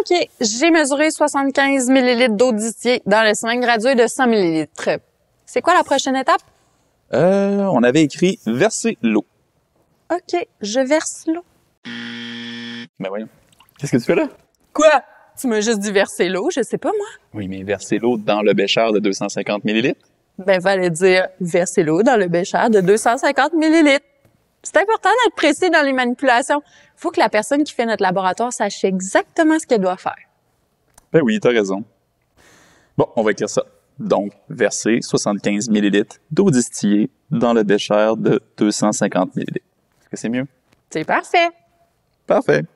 OK, j'ai mesuré 75 ml d'eau d'itier dans le semaine gradué de 100 millilitres. C'est quoi la prochaine étape? Euh, on avait écrit verser l'eau. OK, je verse l'eau. Ben voyons. Qu'est-ce que tu fais là? Quoi? Tu m'as juste dit verser l'eau, je sais pas moi. Oui, mais verser l'eau dans le bécher de 250 ml? Ben, fallait dire verser l'eau dans le bécher de 250 millilitres. C'est important d'être précis dans les manipulations. Il faut que la personne qui fait notre laboratoire sache exactement ce qu'elle doit faire. Ben oui, tu as raison. Bon, on va écrire ça. Donc, verser 75 ml d'eau distillée dans le bécher de 250 ml. Est-ce que c'est mieux? C'est parfait. Parfait.